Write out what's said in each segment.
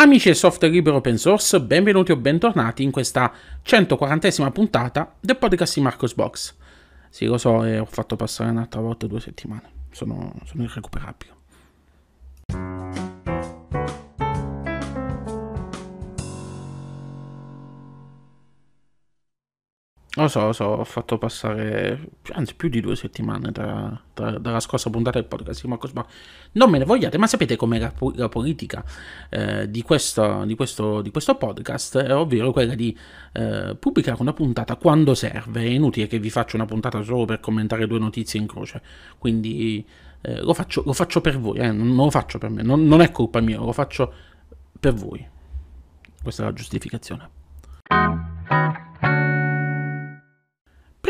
Amici del software libero open source, benvenuti o bentornati in questa 140esima puntata del podcast di Marcos Box. Sì, lo so, eh, ho fatto passare un'altra volta due settimane, sono, sono irrecuperabile. Lo so, lo so, ho fatto passare, anzi più di due settimane tra, tra, dalla scorsa puntata del podcast di Marco Sbar. Non me ne vogliate, ma sapete com'è la, la politica eh, di, questo, di, questo, di, questo, podcast, eh, ovvero quella di eh, pubblicare una puntata quando serve. È inutile che vi faccio una puntata solo per commentare due notizie in croce, quindi eh, lo, faccio, lo, faccio, per voi, eh, non lo faccio per me, non, non è colpa mia, lo faccio per voi. Questa è la giustificazione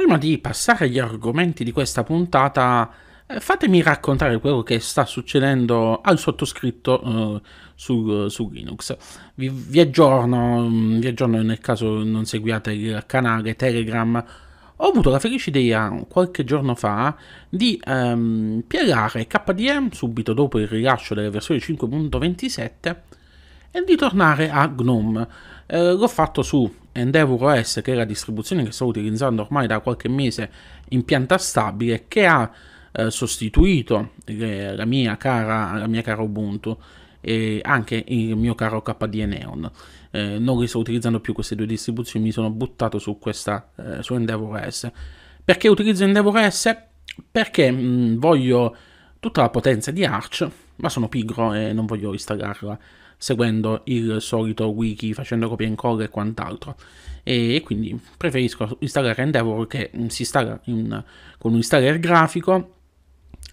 prima di passare agli argomenti di questa puntata, eh, fatemi raccontare quello che sta succedendo al sottoscritto eh, su, su, Linux. Vi, vi, aggiorno, mm, vi aggiorno nel caso non seguiate il canale Telegram. Ho avuto la felice idea qualche giorno fa di ehm, piegare KDM subito dopo il rilascio della versione 5.27 e di tornare a GNOME. Eh, l'ho fatto su Endeavour OS, che è la distribuzione che sto utilizzando ormai da qualche mese in pianta stabile, che ha eh, sostituito le, eh, la, mia cara, la mia cara Ubuntu e anche il mio caro KDE Neon. Eh, non li sto utilizzando più queste due distribuzioni, mi sono buttato su questa, eh, su Endeavor OS. Perché utilizzo Endeavor OS? Perché mh, mm, voglio tutta la potenza di Arch, ma sono pigro e non voglio installarla seguendo il solito wiki, facendo copia e incolla e quant'altro. E quindi preferisco installare Endeavor che si installa in, con un installer grafico,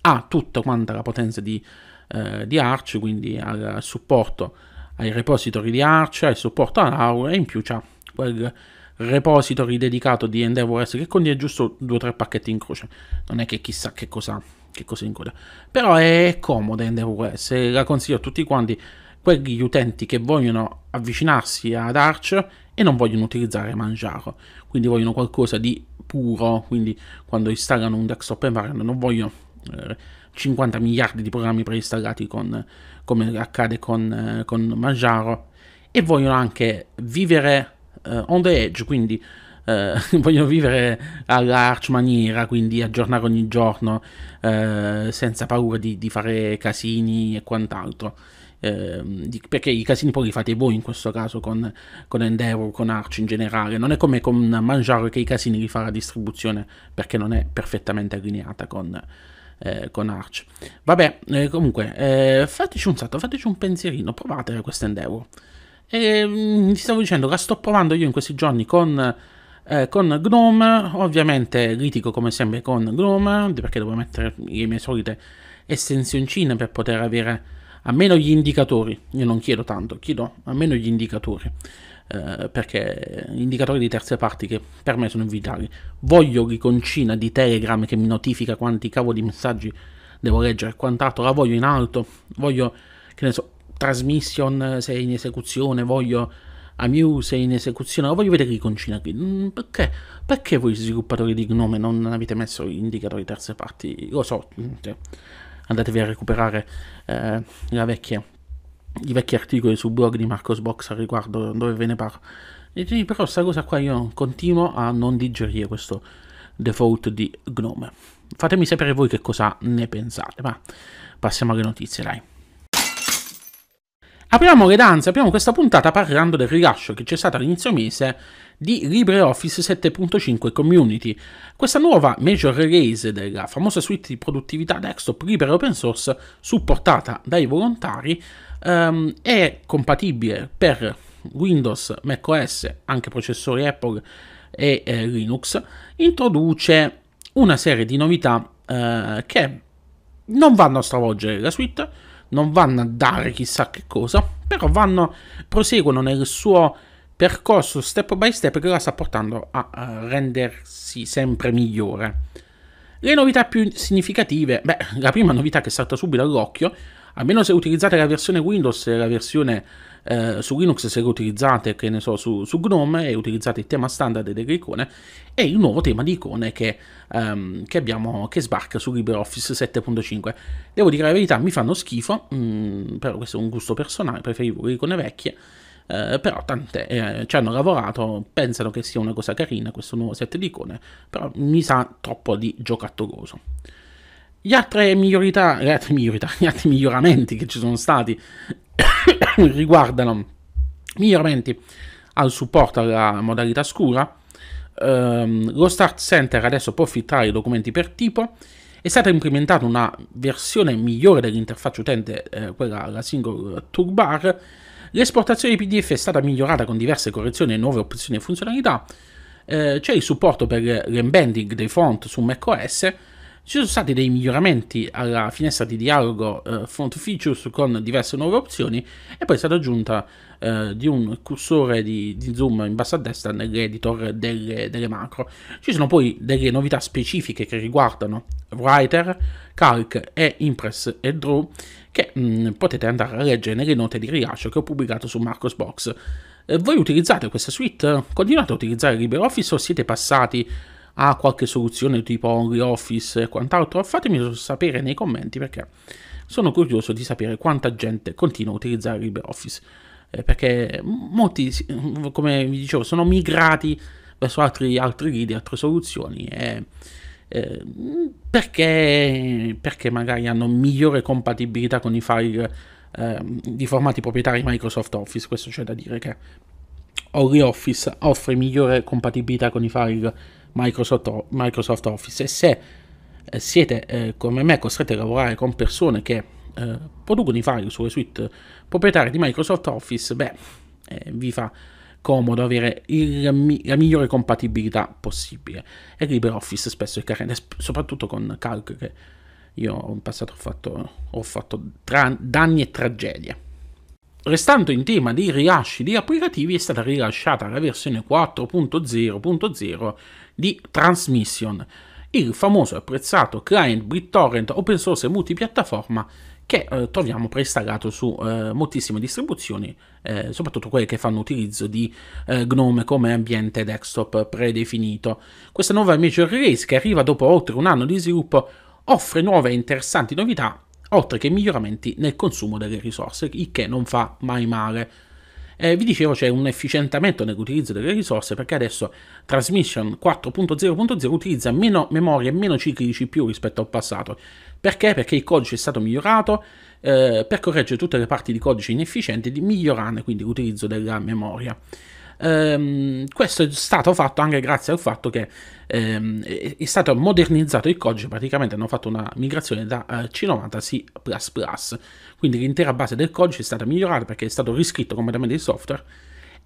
ha tutta quanta la potenza di, eh, di Arch, quindi ha il supporto ai repository di Arch, ha il supporto a all'Aura e in più c'ha quel repository dedicato di Endeavor EndeavorOS che contiene giusto due o tre pacchetti in croce. Non è che chissà che cosa, che cosa include. Però è comoda EndeavorOS e la consiglio a tutti quanti quegli utenti che vogliono avvicinarsi ad Arch e non vogliono utilizzare Manjaro, quindi vogliono qualcosa di puro, quindi quando installano un desktop environment non vogliono eh, 50 miliardi di programmi preinstallati con, come accade con, eh, con, Manjaro e vogliono anche vivere eh, on the edge, quindi eh, vogliono vivere all'arch maniera, quindi aggiornare ogni giorno eh, senza paura di, di fare casini e quant'altro eh, di, perché i casini poi li fate voi in questo caso con, con Endeavor, con Arch in generale, non è come con Mangiaro che i casini li fa la distribuzione perché non è perfettamente allineata con, eh, con Arch. Vabbè, eh, comunque, eh, fateci un salto, fateci un pensierino, provate questo Endeavor. E ehm, vi stavo dicendo, la sto provando io in questi giorni con, eh, con Gnome, ovviamente litico come sempre con Gnome, perché devo mettere le mie solite estensioncine per poter avere a meno gli indicatori, io non chiedo tanto, chiedo a meno gli indicatori, eh, perché indicatori di terze parti che per me sono vitali. Voglio l'iconcina di Telegram che mi notifica quanti cavo di messaggi devo leggere e quant'altro, la voglio in alto, voglio, che ne so, transmission eh, se è in esecuzione, voglio Amuse in esecuzione, la voglio vedere l'iconcina qui. Mm, perché? Perché voi sviluppatori di Gnome non avete messo gli indicatori di terze parti? Lo so, cioè, andatevi a recuperare eh, vecchia, i vecchi articoli sul blog di Marcos Box al riguardo dove ve ne parlo. E però sta cosa qua io continuo a non digerire questo default di Gnome. Fatemi sapere voi che cosa ne pensate, ma passiamo alle notizie, dai. Apriamo le danze, apriamo questa puntata parlando del rilascio che c'è stato all'inizio mese di LibreOffice 7.5 Community, questa nuova major release della famosa suite di produttività desktop libera open source supportata dai volontari um, è compatibile per Windows, macOS, anche processori Apple e eh, Linux, introduce una serie di novità eh, che non vanno a stravolgere la suite, non vanno a dare chissà che cosa, però vanno, proseguono nel suo percorso step by step che la sta portando a, a eh, rendersi sempre migliore. Le novità più significative, beh, la prima novità che salta subito all'occhio almeno se utilizzate la versione Windows e la versione eh, su Linux se lo utilizzate, che ne so, su, su, Gnome e utilizzate il tema standard delle icone è il nuovo tema di icone che, ehm, che abbiamo, che sbarca su LibreOffice 7.5. Devo dire la verità, mi fanno schifo, mh, mm, però questo è un gusto personale, preferivo le icone vecchie. Eh, però tante eh, ci hanno lavorato, pensano che sia una cosa carina questo nuovo set di icone, però mi sa troppo di giocattoloso. Gli altri, migliorità, gli, altri migliorità, gli altri miglioramenti che ci sono stati riguardano miglioramenti al supporto alla modalità scura. Um, lo Start Center adesso può filtrare i documenti per tipo. È stata implementata una versione migliore dell'interfaccia utente, eh, quella alla single toolbar. L'esportazione di PDF è stata migliorata con diverse correzioni e nuove opzioni e funzionalità. Eh, c'è il supporto per l'embedding dei font su macOS ci sono stati dei miglioramenti alla finestra di dialogo eh, Front Features con diverse nuove opzioni e poi è stata aggiunta eh, di un cursore di, di, zoom in basso a destra nell'editor delle, delle, macro. Ci sono poi delle novità specifiche che riguardano Writer, Calc e Impress e Draw che mh, mm, potete andare a leggere nelle note di rilascio che ho pubblicato su Marcosbox. Eh, voi utilizzate questa suite? Continuate a utilizzare LibreOffice o siete passati ha qualche soluzione tipo Only Office e quant'altro, fatemi sapere nei commenti perché sono curioso di sapere quanta gente continua a utilizzare LibreOffice. Eh, perché molti, come vi dicevo, sono migrati verso altri, altri guidi, altre soluzioni. E, eh, perché, perché, magari hanno migliore compatibilità con i file eh, di formati proprietari Microsoft Office. Questo c'è da dire che OnlyOffice offre migliore compatibilità con i file Microsoft, Microsoft Office e se eh, siete eh, come me costretti a lavorare con persone che eh, producono i file sulle suite proprietarie di Microsoft Office, beh, eh, vi fa comodo avere il, la migliore compatibilità possibile. E LibreOffice spesso è carente, soprattutto con Calc che io in passato ho fatto, ho fatto tra, danni e tragedie. Restando in tema dei rilasci di applicativi è stata rilasciata la versione 4.0.0 di Transmission, il famoso e apprezzato client BitTorrent open source e multipiattaforma che eh, troviamo preinstallato su eh, moltissime distribuzioni, eh, soprattutto quelle che fanno utilizzo di eh, GNOME come ambiente desktop predefinito. Questa nuova major release, che arriva dopo oltre un anno di sviluppo, offre nuove e interessanti novità oltre che miglioramenti nel consumo delle risorse, il che non fa mai male. Eh, vi dicevo c'è un efficientamento nell'utilizzo delle risorse perché adesso Transmission 4.0.0 utilizza meno memoria e meno cicli di CPU rispetto al passato. Perché? Perché il codice è stato migliorato eh, per correggere tutte le parti di codice inefficienti e di migliorarne quindi l'utilizzo della memoria. Ehm, questo è stato fatto anche grazie al fatto che ehm, è stato modernizzato il codice, praticamente hanno fatto una migrazione da eh, C90 a C++, quindi l'intera base del codice è stata migliorata perché è stato riscritto completamente il software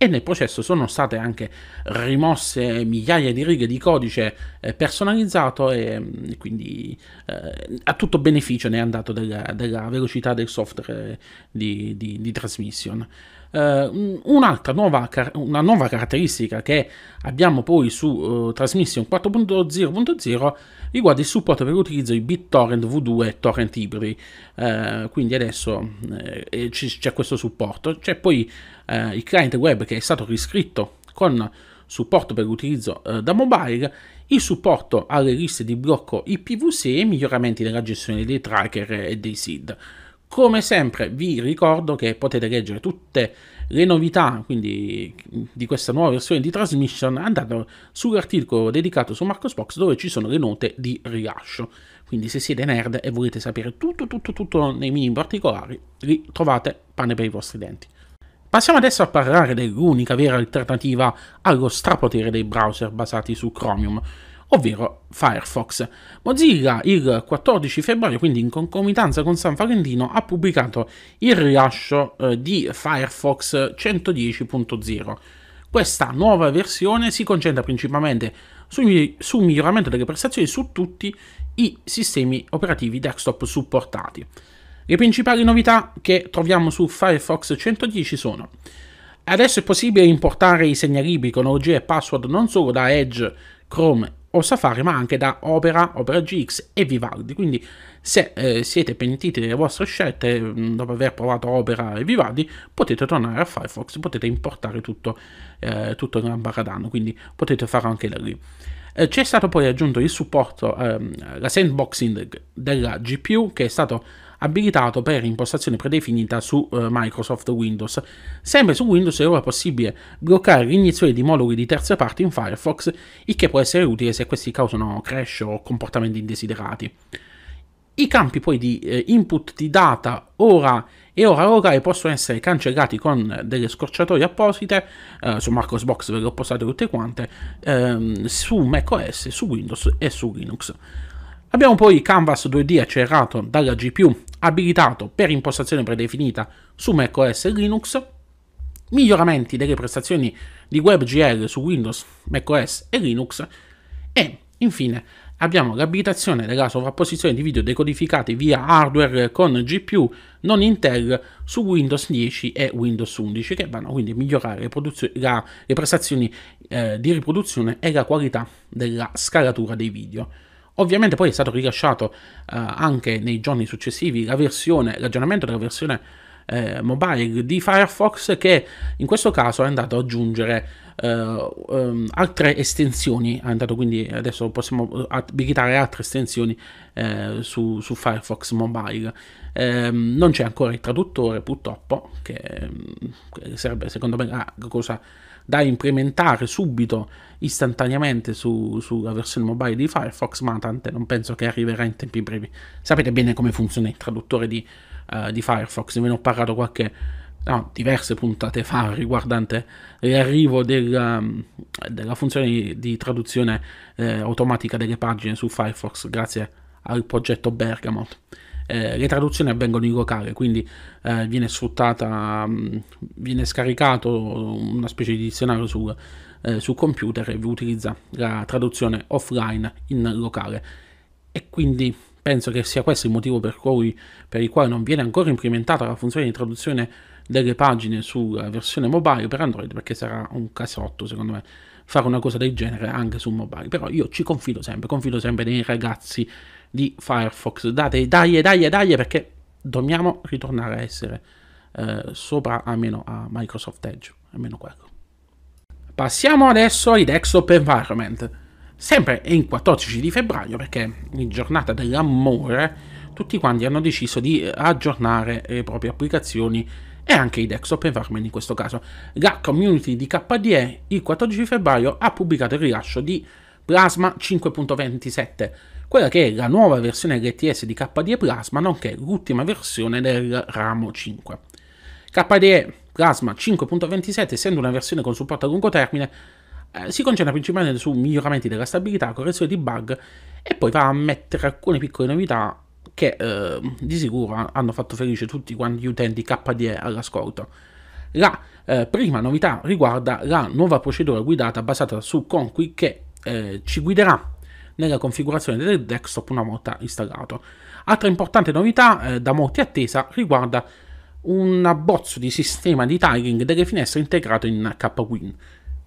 e nel processo sono state anche rimosse migliaia di righe di codice eh, personalizzato e mm, quindi eh, a tutto beneficio ne è andato della, della velocità del software di, di, di transmission. Uh, un'altra nuova, car- una nuova caratteristica che abbiamo poi su uh, Transmission 4.0.0 riguarda il supporto per l'utilizzo di BitTorrent V2 e torrent ibridi. Uh, quindi adesso c- c'è questo supporto. C'è poi il client web che è stato riscritto con supporto per l'utilizzo da mobile, il supporto alle liste di blocco IPv6 e miglioramenti nella gestione dei tracker e dei SID. Come sempre vi ricordo che potete leggere tutte le novità quindi, di questa nuova versione di Transmission andando sull'articolo dedicato su Marcosbox dove ci sono le note di rilascio. Quindi se siete nerd e volete sapere tutto, tutto, tutto nei minimi particolari, lì trovate pane per i vostri denti. Passiamo adesso a parlare dell'unica vera alternativa allo strapotere dei browser basati su Chromium, ovvero Firefox. Mozilla il 14 febbraio, quindi in concomitanza con San Valentino, ha pubblicato il rilascio eh, di Firefox 110.0. Questa nuova versione si concentra principalmente sul, sul miglioramento delle prestazioni su tutti i sistemi operativi desktop supportati. Le principali novità che troviamo su Firefox 110 sono Adesso è possibile importare i segnalibri, cronologie e password non solo da Edge, Chrome o Safari, ma anche da Opera, Opera GX e Vivaldi. Quindi se eh, siete pentiti delle vostre scelte mm, dopo aver provato Opera e Vivaldi, potete tornare a Firefox, potete importare tutto, eh, tutto in barra danno, quindi potete farlo anche da lì. Eh, c'è stato poi aggiunto il supporto, ehm, la sandboxing della GPU che è stato abilitato per impostazione predefinita su eh, Microsoft Windows. Sempre su Windows è ora possibile bloccare l'iniezione di moduli di terze parti in Firefox, il che può essere utile se questi causano crash o comportamenti indesiderati. I campi poi di eh, input di data, ora e ora locale possono essere cancellati con delle scorciatoie apposite, eh, su Marcosbox ve le ho postate tutte quante, ehm, su macOS, su Windows e su Linux. Abbiamo poi Canvas 2D accelerato dalla GPU abilitato per impostazione predefinita su macOS e Linux, miglioramenti delle prestazioni di WebGL su Windows, macOS e Linux e infine abbiamo l'abilitazione della sovrapposizione di video decodificati via hardware con GPU non Intel su Windows 10 e Windows 11 che vanno quindi a migliorare le, produzio- la, le prestazioni eh, di riproduzione e la qualità della scalatura dei video. Ovviamente poi è stato rilasciato eh, anche nei giorni successivi la versione, l'aggiornamento della versione eh, mobile di Firefox che in questo caso è andato ad aggiungere eh, um, altre estensioni, è andato, quindi adesso possiamo abilitare altre estensioni eh, su, su, Firefox mobile. Ehm, non c'è ancora il traduttore purtroppo, che, ehm, che sarebbe secondo me la cosa da implementare subito istantaneamente su, sulla versione mobile di Firefox, ma tante non penso che arriverà in tempi brevi. Sapete bene come funziona il traduttore di, uh, di Firefox, ve ne ho parlato qualche, no, diverse puntate fa riguardante l'arrivo della, ehm, della funzione di, traduzione eh, automatica delle pagine su Firefox grazie al progetto Bergamot. Eh, le traduzioni avvengono in locale, quindi eh, viene sfruttata, mh, mm, viene scaricato una specie di dizionario sul, eh, sul computer e vi utilizza la traduzione offline in locale. E quindi penso che sia questo il motivo per, cui, per il quale non viene ancora implementata la funzione di traduzione delle pagine sulla versione mobile per Android, perché sarà un casotto secondo me fare una cosa del genere anche su mobile. Però io ci confido sempre, confido sempre nei ragazzi di Firefox. Date, dai, dai, dai, perché dobbiamo ritornare a essere eh, sopra almeno a Microsoft Edge, almeno quello. Passiamo adesso ai desktop environment. Sempre il 14 di febbraio, perché in giornata dell'amore tutti quanti hanno deciso di eh, aggiornare le proprie applicazioni e anche i desktop environment in questo caso. La community di KDE il 14 febbraio ha pubblicato il rilascio di Plasma 5.27, quella che è la nuova versione LTS di KDE Plasma, nonché l'ultima versione del ramo 5. KDE Plasma 5.27, essendo una versione con supporto a lungo termine, eh, si concentra principalmente su miglioramenti della stabilità, correzione di bug e poi va a mettere alcune piccole novità che eh, di sicuro hanno fatto felice tutti gli utenti KDE all'ascolto. La eh, prima novità riguarda la nuova procedura guidata basata su Conqui che eh, ci guiderà nella configurazione del desktop una volta installato. Altra importante novità eh, da molti attesa riguarda un abbozzo di sistema di tagging delle finestre integrato in KWin.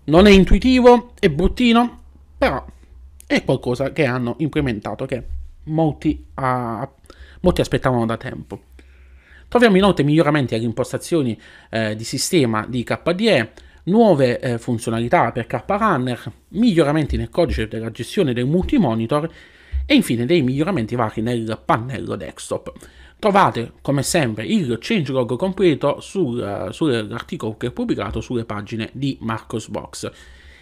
Non è intuitivo, è bruttino, però è qualcosa che hanno implementato che molti, uh, molti aspettavano da tempo. Troviamo inoltre miglioramenti alle impostazioni eh, di sistema di KDE, nuove eh, funzionalità per K-Runner, miglioramenti nel codice della gestione dei multimonitor e infine dei miglioramenti vari nel pannello desktop. Trovate come sempre il changelog completo sul, uh, sull'articolo che ho pubblicato sulle pagine di Marcosbox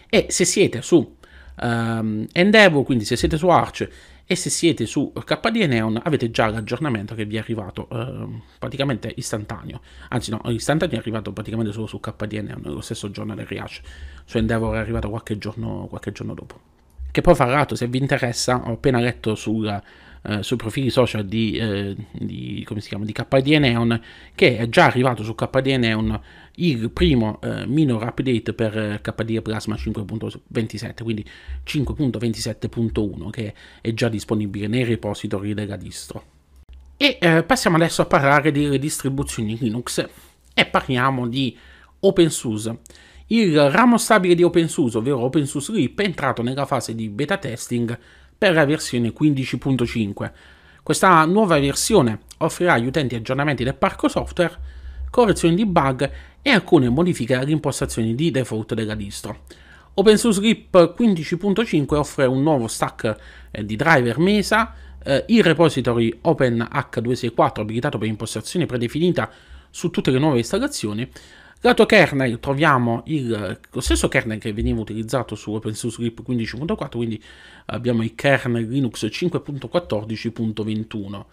e se siete su um, Endeavor, quindi se siete su Arch e se siete su KDE Neon avete già l'aggiornamento che vi è arrivato eh, praticamente istantaneo, anzi no, istantaneo è arrivato praticamente solo su KDE Neon lo stesso giorno del rilascio, su Endeavor è arrivato qualche giorno, qualche giorno dopo. Che poi fra l'altro se vi interessa ho appena letto sulla eh, sui profili social di, eh, di, chiama, di, KDE Neon, che è già arrivato su KDE Neon il primo eh, minor update per eh, KDE Plasma 5.27, quindi 5.27.1, che è già disponibile nei repository della distro. E eh, passiamo adesso a parlare delle distribuzioni Linux e parliamo di OpenSUSE. Il ramo stabile di OpenSUSE, ovvero OpenSUSE RIP, è entrato nella fase di beta testing per la versione 15.5. Questa nuova versione offrirà agli utenti aggiornamenti del parco software, correzioni di bug e alcune modifiche alle impostazioni di default della distro. OpenSUSE OpenSUSLIP 15.5 offre un nuovo stack eh, di driver Mesa, eh, il repository OpenH264 abilitato per impostazione predefinita su tutte le nuove installazioni Lato kernel troviamo il, lo stesso kernel che veniva utilizzato su OpenSUSE 15.4, quindi abbiamo il kernel Linux 5.14.21.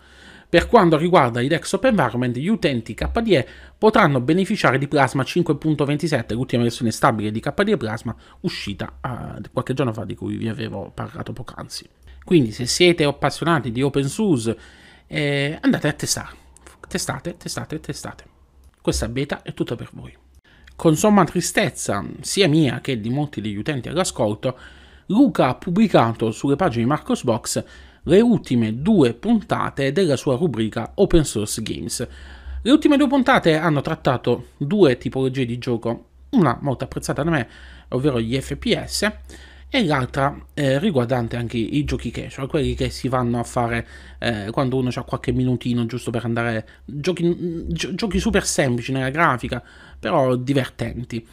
Per quanto riguarda i DEX Open environment, gli utenti KDE potranno beneficiare di Plasma 5.27, l'ultima versione stabile di KDE Plasma uscita uh, qualche giorno fa, di cui vi avevo parlato poc'anzi. Quindi, se siete appassionati di OpenSUSE, eh, andate a testare. Testate, testate, testate. Questa beta è tutta per voi. Con somma tristezza, sia mia che di molti degli utenti all'ascolto, Luca ha pubblicato sulle pagine di Marcosbox le ultime due puntate della sua rubrica Open Source Games. Le ultime due puntate hanno trattato due tipologie di gioco, una molto apprezzata da me, ovvero gli FPS, e l'altra eh, riguardante anche i giochi casual, quelli che si vanno a fare eh, quando uno ha qualche minutino giusto per andare, giochi, mm, giochi super semplici nella grafica, però divertenti.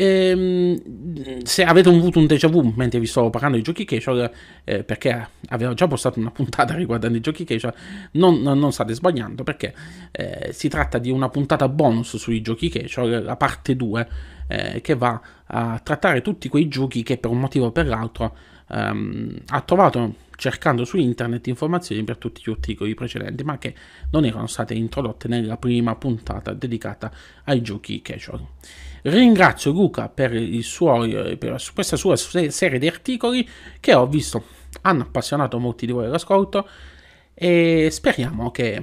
Ehm, se avete avuto un déjà vu mentre vi sto parlando di giochi casual, eh, perché avevo già postato una puntata riguardando i giochi casual, non, non, state sbagliando perché eh, si tratta di una puntata bonus sui giochi casual, la parte 2, eh, che va a trattare tutti quei giochi che per un motivo o per l'altro ehm, ha trovato cercando su internet informazioni per tutti gli articoli precedenti, ma che non erano state introdotte nella prima puntata dedicata ai giochi casual. Ringrazio Luca per, suo, eh, per questa sua serie di articoli che ho visto hanno appassionato molti di voi all'ascolto e speriamo che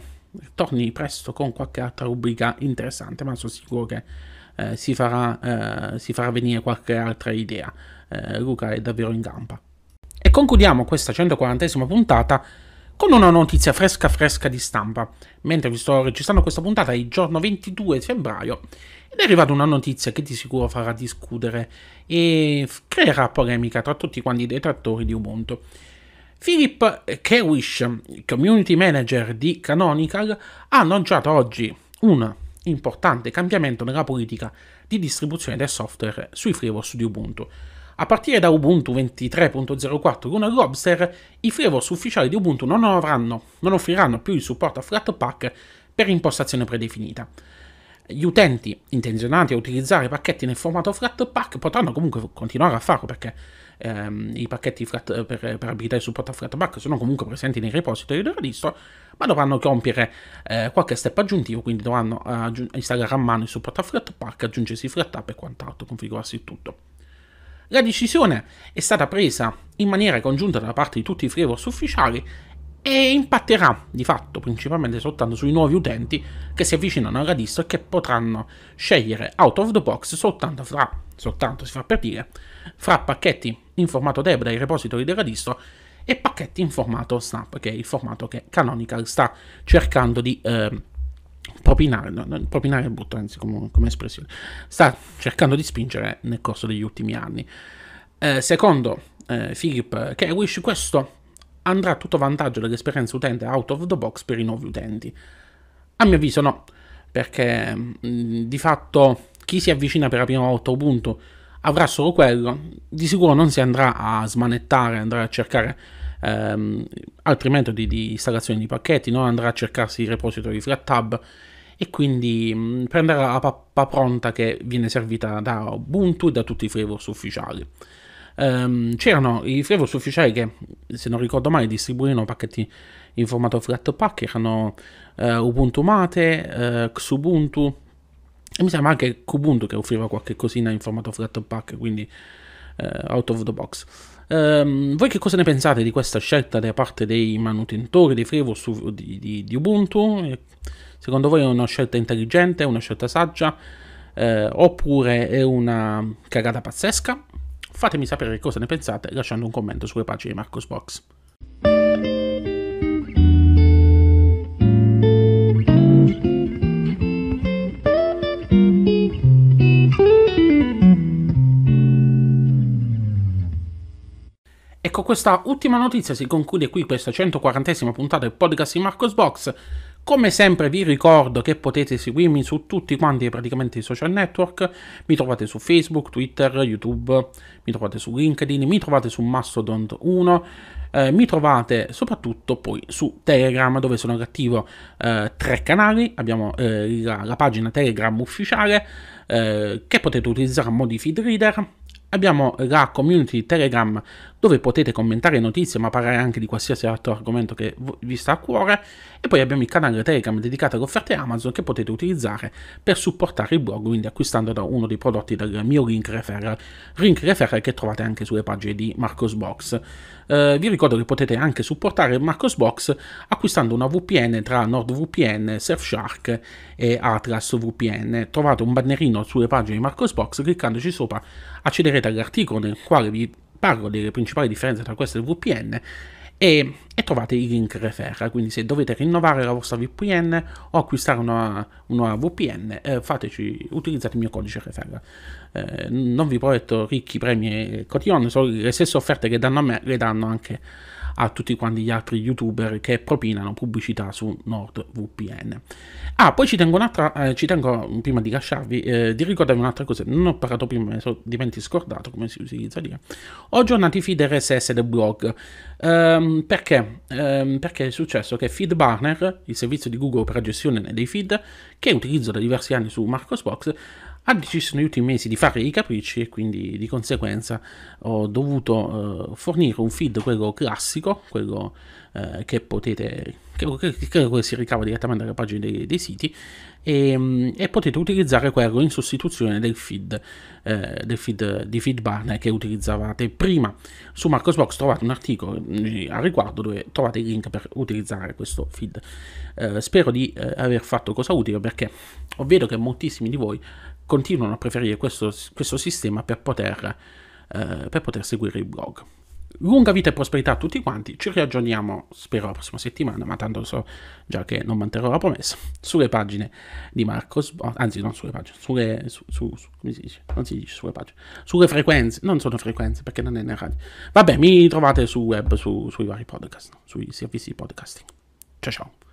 torni presto con qualche altra rubrica interessante, ma sono sicuro che eh, si, farà, eh, si, farà, venire qualche altra idea. Eh, Luca è davvero in gamba. E concludiamo questa 140esima puntata con una notizia fresca fresca di stampa. Mentre vi sto registrando questa puntata è il giorno 22 febbraio ed è arrivata una notizia che di sicuro farà discutere e creerà polemica tra tutti quanti i detrattori di Ubuntu. Philip Kewish, community manager di Canonical, ha annunciato oggi un importante cambiamento nella politica di distribuzione del software sui frameworks di Ubuntu. A partire da Ubuntu 23.04 Luna Lobster, i flavors ufficiali di Ubuntu non, avranno, non offriranno più il supporto a Flatpak per impostazione predefinita. Gli utenti intenzionati a utilizzare i pacchetti nel formato Flatpak potranno comunque continuare a farlo perché ehm, i pacchetti flat, per, per, abilitare il supporto a Flatpak sono comunque presenti nei repository della distro, ma dovranno compiere eh, qualche step aggiuntivo, quindi dovranno eh, aggiung- installare a mano il supporto a Flatpak, aggiungersi Flatpak e quant'altro, configurarsi tutto. La decisione è stata presa in maniera congiunta da parte di tutti i Freeworks ufficiali e impatterà di fatto principalmente soltanto sui nuovi utenti che si avvicinano alla distro e che potranno scegliere out of the box soltanto fra, soltanto si fa per dire, fra pacchetti in formato deb dai repository della distro e pacchetti in formato snap, che è il formato che Canonical sta cercando di eh, propinare, no, propinare è brutto anzi come, come, espressione, sta cercando di spingere nel corso degli ultimi anni. Eh, secondo eh, Philip Kerwish, questo andrà a tutto vantaggio dell'esperienza utente out of the box per i nuovi utenti. A mio avviso no, perché mh, mm, di fatto chi si avvicina per la prima volta a Ubuntu avrà solo quello, di sicuro non si andrà a smanettare, andrà a cercare ehm, altri metodi di installazione di pacchetti, non andrà a cercarsi i repository flat hub e quindi mh, mm, prenderà la pappa pronta che viene servita da Ubuntu e da tutti i flavors ufficiali. Ehm, c'erano i flavors ufficiali che, se non ricordo male, distribuivano pacchetti in formato Flatpak, erano eh, Ubuntu Mate, eh, Xubuntu, e mi sembra anche Kubuntu che offriva qualche cosina in formato Flatpak, quindi eh, out of the box. Um, voi che cosa ne pensate di questa scelta da parte dei manutentori dei Frevo su, di, di, di, Ubuntu? Eh, secondo voi è una scelta intelligente, una scelta saggia? Eh, oppure è una cagata pazzesca? Fatemi sapere cosa ne pensate lasciando un commento sulle pagine di Marcosbox. questa ultima notizia si conclude qui questa 140esima puntata del podcast di Marcos Box. Come sempre vi ricordo che potete seguirmi su tutti quanti praticamente i social network, mi trovate su Facebook, Twitter, YouTube, mi trovate su LinkedIn, mi trovate su Mastodon 1, eh, mi trovate soprattutto poi su Telegram dove sono attivo eh, tre canali, abbiamo eh, la, la, pagina Telegram ufficiale eh, che potete utilizzare a modi feed reader, abbiamo la community Telegram dove potete commentare notizie ma parlare anche di qualsiasi altro argomento che vi sta a cuore e poi abbiamo il canale Telegram dedicato alle offerte Amazon che potete utilizzare per supportare il blog quindi acquistando da uno dei prodotti dal mio link referral link referral che trovate anche sulle pagine di Marcosbox eh, vi ricordo che potete anche supportare Marcosbox acquistando una VPN tra NordVPN, Surfshark e Atlas VPN trovate un bannerino sulle pagine di Marcosbox cliccandoci sopra accederete all'articolo nel quale vi parlo delle principali differenze tra questo e il VPN e, e, trovate i link referra. Quindi, se dovete rinnovare la vostra VPN o acquistare una, una VPN, eh, fateci, utilizzate il mio codice referra. Eh, non vi prometto ricchi premi e cotillon, sono le stesse offerte che danno a me le danno anche a a tutti quanti gli altri youtuber che propinano pubblicità su NordVPN. Ah, poi ci tengo un'altra, eh, ci tengo mm, prima di lasciarvi, eh, di ricordarvi un'altra cosa, non ho parlato prima, mi sono diventi scordato come si utilizza dire. Ho aggiornato i feed RSS del blog, ehm, perché? Ehm, perché è successo che FeedBurner, il servizio di Google per la gestione dei feed, che utilizzo da diversi anni su Marcosbox, ha deciso negli ultimi mesi di fare i capricci e quindi di conseguenza ho dovuto eh, fornire un feed, quello classico, quello eh, che potete, credo che, che, che, si ricava direttamente dalla pagina dei, dei siti, e, mm, e, potete utilizzare quello in sostituzione del feed, eh, del feed di Feedburner che utilizzavate prima. Su Marcosbox trovate un articolo mm, a riguardo dove trovate il link per utilizzare questo feed. Eh, spero di eh, aver fatto cosa utile perché vedo che moltissimi di voi continuano a preferire questo, questo sistema per poter, eh, per poter seguire il blog. Lunga vita e prosperità a tutti quanti, ci riaggiorniamo, spero la prossima settimana, ma tanto so già che non manterrò la promessa, sulle pagine di Marco Marcos, anzi non sulle pagine, sulle, su, su, su, come si dice? Non si dice sulle pagine, sulle frequenze, non sono frequenze perché non è nella radio. Vabbè, mi trovate sul web, sui vari podcast, sui servizi di podcasting. Ciao ciao.